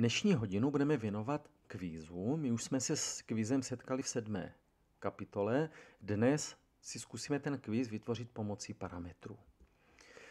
Dnešní hodinu budeme věnovat kvízu. My už jsme se s kvízem setkali v sedmé kapitole. Dnes si zkusíme ten kvíz vytvořit pomocí parametrů.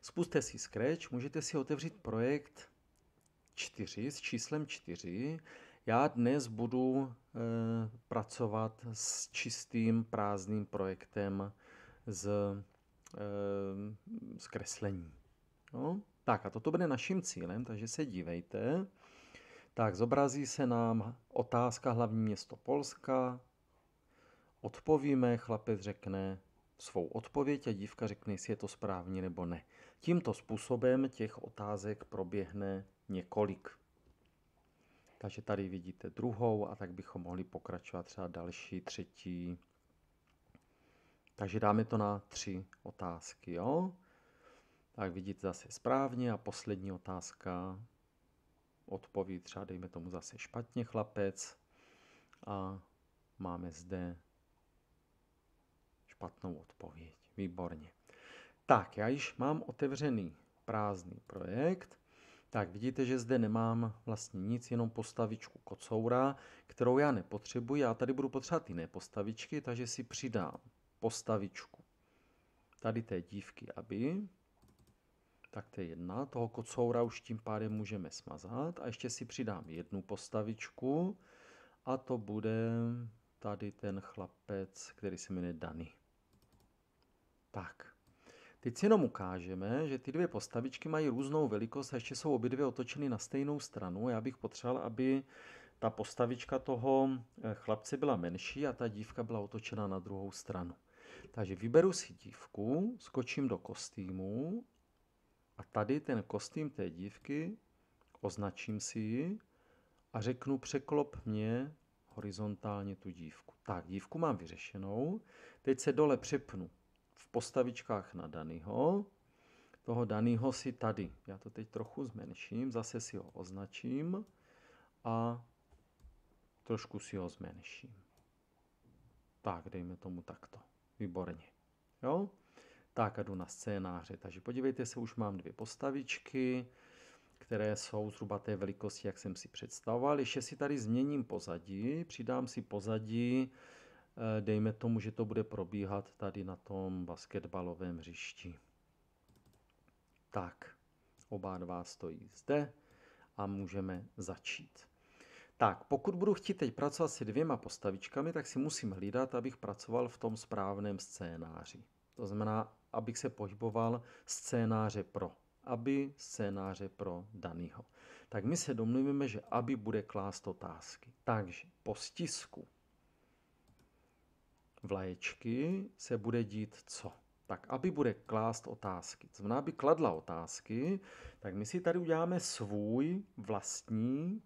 Spuste si Scratch, můžete si otevřít projekt 4 s číslem 4. Já dnes budu e, pracovat s čistým prázdným projektem z, e, z kreslení. No? Tak a toto bude naším cílem, takže se dívejte tak zobrazí se nám otázka hlavní město Polska. Odpovíme, chlapec řekne svou odpověď a dívka řekne, jestli je to správně nebo ne. Tímto způsobem těch otázek proběhne několik. Takže tady vidíte druhou a tak bychom mohli pokračovat třeba další, třetí. Takže dáme to na tři otázky, jo? Tak vidíte zase správně a poslední otázka odpoví třeba dejme tomu zase špatně chlapec a máme zde špatnou odpověď. Výborně. Tak, já již mám otevřený prázdný projekt. Tak vidíte, že zde nemám vlastně nic, jenom postavičku kocoura, kterou já nepotřebuji. Já tady budu potřebovat jiné postavičky, takže si přidám postavičku tady té dívky, aby tak to je jedna. Toho kocoura už tím pádem můžeme smazat. A ještě si přidám jednu postavičku. A to bude tady ten chlapec, který se jmenuje Dany. Tak. Teď si jenom ukážeme, že ty dvě postavičky mají různou velikost a ještě jsou obě dvě otočeny na stejnou stranu. Já bych potřeboval, aby ta postavička toho eh, chlapce byla menší a ta dívka byla otočena na druhou stranu. Takže vyberu si dívku, skočím do kostýmu a tady ten kostým té dívky, označím si ji a řeknu překlop mě horizontálně tu dívku. Tak, dívku mám vyřešenou. Teď se dole přepnu v postavičkách na Danyho. Toho Danyho si tady. Já to teď trochu zmenším, zase si ho označím a trošku si ho zmenším. Tak, dejme tomu takto. Výborně. Jo? Tak a jdu na scénáře. Takže podívejte se, už mám dvě postavičky, které jsou zhruba té velikosti, jak jsem si představoval. Ještě si tady změním pozadí, přidám si pozadí, eh, dejme tomu, že to bude probíhat tady na tom basketbalovém hřišti. Tak, oba dva stojí zde a můžeme začít. Tak, pokud budu chtít teď pracovat se dvěma postavičkami, tak si musím hlídat, abych pracoval v tom správném scénáři. To znamená, abych se pohyboval scénáře pro aby scénáře pro danýho. Tak my se domluvíme, že aby bude klást otázky. Takže po stisku vlaječky se bude dít co? Tak aby bude klást otázky. Znamená, aby kladla otázky, tak my si tady uděláme svůj vlastní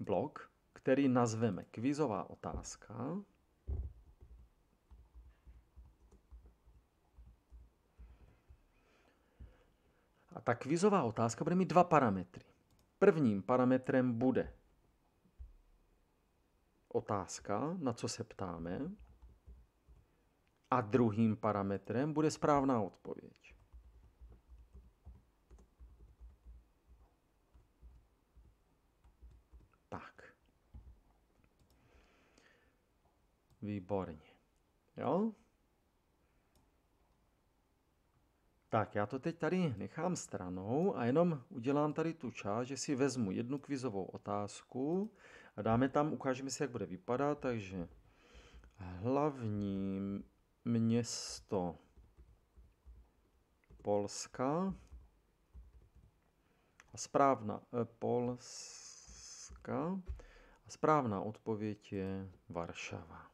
blok, který nazveme kvízová otázka. A ta kvizová otázka bude mít dva parametry. Prvním parametrem bude otázka, na co se ptáme, a druhým parametrem bude správná odpověď. Tak. Výborně. Jo? Tak, já to teď tady nechám stranou a jenom udělám tady tu část, že si vezmu jednu kvizovou otázku a dáme tam, ukážeme si, jak bude vypadat, takže hlavní město Polska a správná eh, Polska a správná odpověď je Varšava.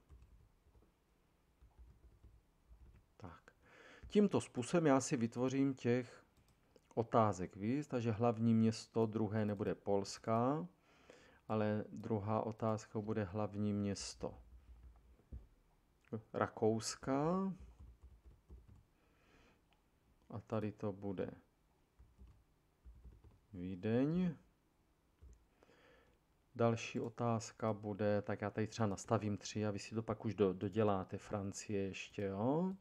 Tímto způsobem já si vytvořím těch otázek víc, takže hlavní město druhé nebude Polska, ale druhá otázka bude hlavní město Rakouska. A tady to bude Vídeň. Další otázka bude, tak já tady třeba nastavím tři a vy si to pak už do, doděláte Francie ještě, jo.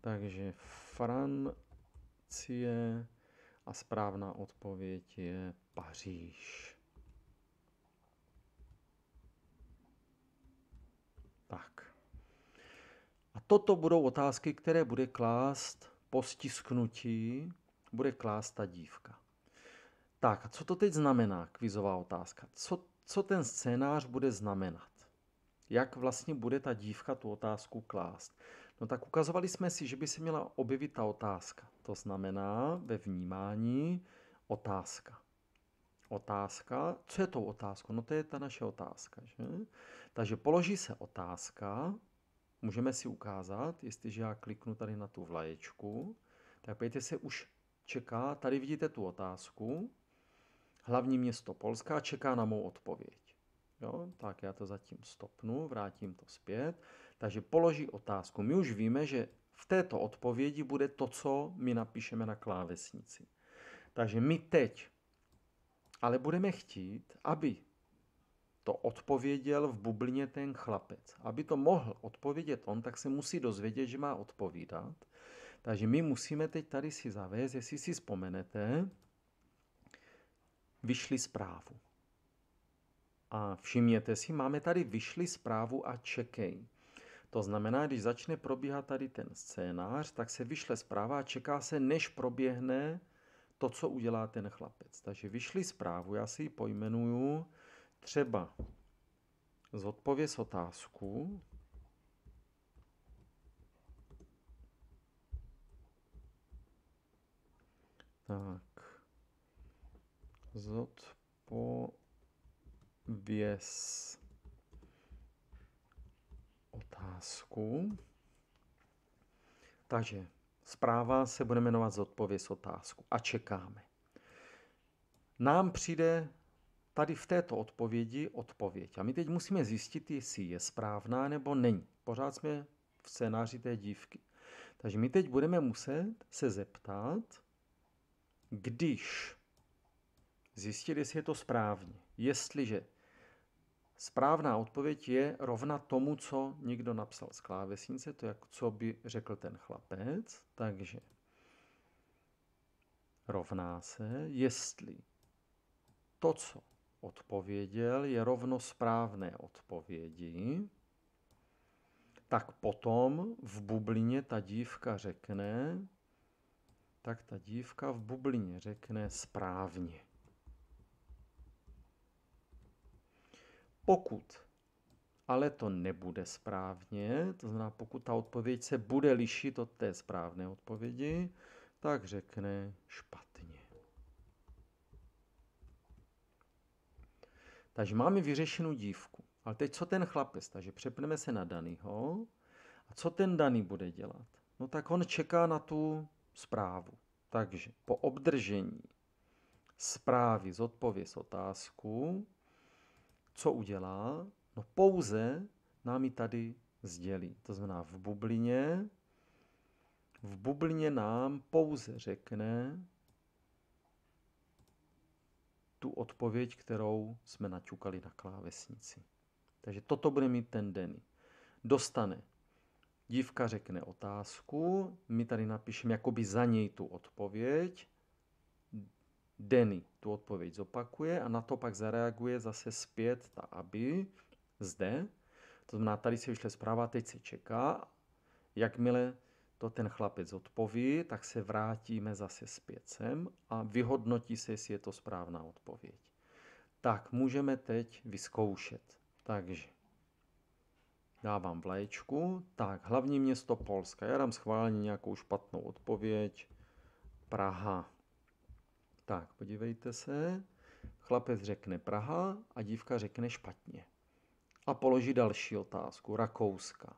Takže Francie a správná odpověď je Paříž. Tak. A toto budou otázky, které bude klást po stisknutí, bude klást ta dívka. Tak, a co to teď znamená, kvizová otázka? Co, co ten scénář bude znamenat? Jak vlastně bude ta dívka tu otázku klást? No tak ukazovali jsme si, že by se měla objevit ta otázka. To znamená ve vnímání otázka. Otázka, co je tou otázkou? No to je ta naše otázka. Že? Takže položí se otázka, můžeme si ukázat, jestliže já kliknu tady na tu vlaječku, tak pojďte se už čeká, tady vidíte tu otázku, hlavní město Polska čeká na mou odpověď. Jo, tak já to zatím stopnu, vrátím to zpět. Takže položí otázku. My už víme, že v této odpovědi bude to, co my napíšeme na klávesnici. Takže my teď ale budeme chtít, aby to odpověděl v bublině ten chlapec. Aby to mohl odpovědět on, tak se musí dozvědět, že má odpovídat. Takže my musíme teď tady si zavést, jestli si vzpomenete, vyšli zprávu. A všimněte si, máme tady vyšli zprávu a čekej. To znamená, když začne probíhat tady ten scénář, tak se vyšle zpráva a čeká se, než proběhne to, co udělá ten chlapec. Takže vyšli zprávu, já si ji pojmenuju třeba zodpověz otázku, Tak. Zodpověz otázku. Takže zpráva se bude jmenovat Zodpověz otázku a čekáme. Nám přijde tady v této odpovědi odpověď. A my teď musíme zjistit, jestli je správná nebo není. Pořád jsme v scénáři té dívky. Takže my teď budeme muset se zeptat, když zjistit, jestli je to správně. Jestliže Správná odpověď je rovna tomu, co někdo napsal z klávesnice, to je, co by řekl ten chlapec, takže rovná se, jestli to, co odpověděl, je rovno správné odpovědi, tak potom v bublině ta dívka řekne, tak ta dívka v bublině řekne správně. pokud ale to nebude správně, to znamená, pokud ta odpověď se bude lišit od té správné odpovědi, tak řekne špatně. Takže máme vyřešenou dívku. Ale teď co ten chlapec? Takže přepneme se na Danyho. A co ten Daný bude dělat? No tak on čeká na tu zprávu. Takže po obdržení zprávy zodpověz otázku, co udělá? No pouze nám ji tady sdělí. To znamená v bublině, v bublině nám pouze řekne tu odpověď, kterou jsme naťukali na klávesnici. Takže toto bude mít ten denny. Dostane. Dívka řekne otázku, my tady napíšeme jakoby za něj tu odpověď, Denny tu odpověď zopakuje a na to pak zareaguje zase zpět ta aby zde. To znamená, tady se vyšle zpráva, teď se čeká. Jakmile to ten chlapec odpoví, tak se vrátíme zase zpět sem a vyhodnotí se, jestli je to správná odpověď. Tak, můžeme teď vyzkoušet. Takže dávám vlaječku. Tak, hlavní město Polska. Já dám schválně nějakou špatnou odpověď. Praha. Tak, podívejte se. Chlapec řekne Praha a dívka řekne špatně. A položí další otázku, Rakouska.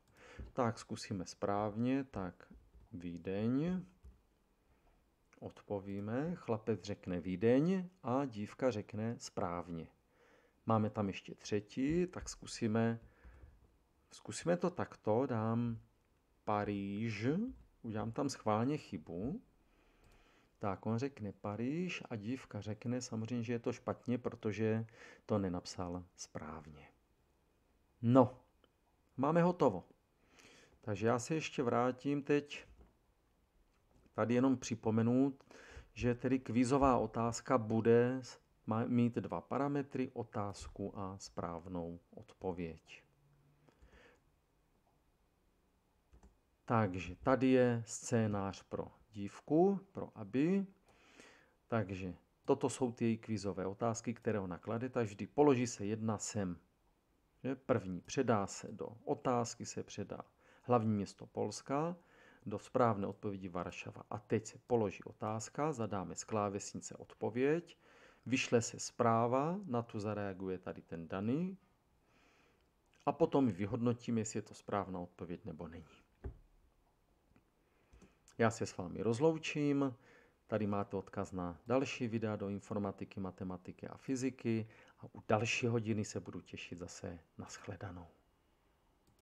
Tak, zkusíme správně, tak Vídeň. Odpovíme, chlapec řekne Vídeň a dívka řekne správně. Máme tam ještě třetí, tak zkusíme, zkusíme to takto, dám Paríž, udělám tam schválně chybu, tak on řekne Paríž a dívka řekne samozřejmě, že je to špatně, protože to nenapsal správně. No, máme hotovo. Takže já se ještě vrátím teď. Tady jenom připomenu, že tedy kvízová otázka bude mít dva parametry, otázku a správnou odpověď. Takže tady je scénář pro dívku, pro aby. Takže toto jsou ty její kvízové otázky, které ona klade, takže vždy položí se jedna sem. První předá se do otázky, se předá hlavní město Polska, do správné odpovědi Varšava. A teď se položí otázka, zadáme z klávesnice odpověď, vyšle se zpráva, na tu zareaguje tady ten daný a potom vyhodnotíme, jestli je to správná odpověď nebo není. Já se s vámi rozloučím. Tady máte odkaz na další videa do informatiky, matematiky a fyziky a u další hodiny se budu těšit zase na shledanou.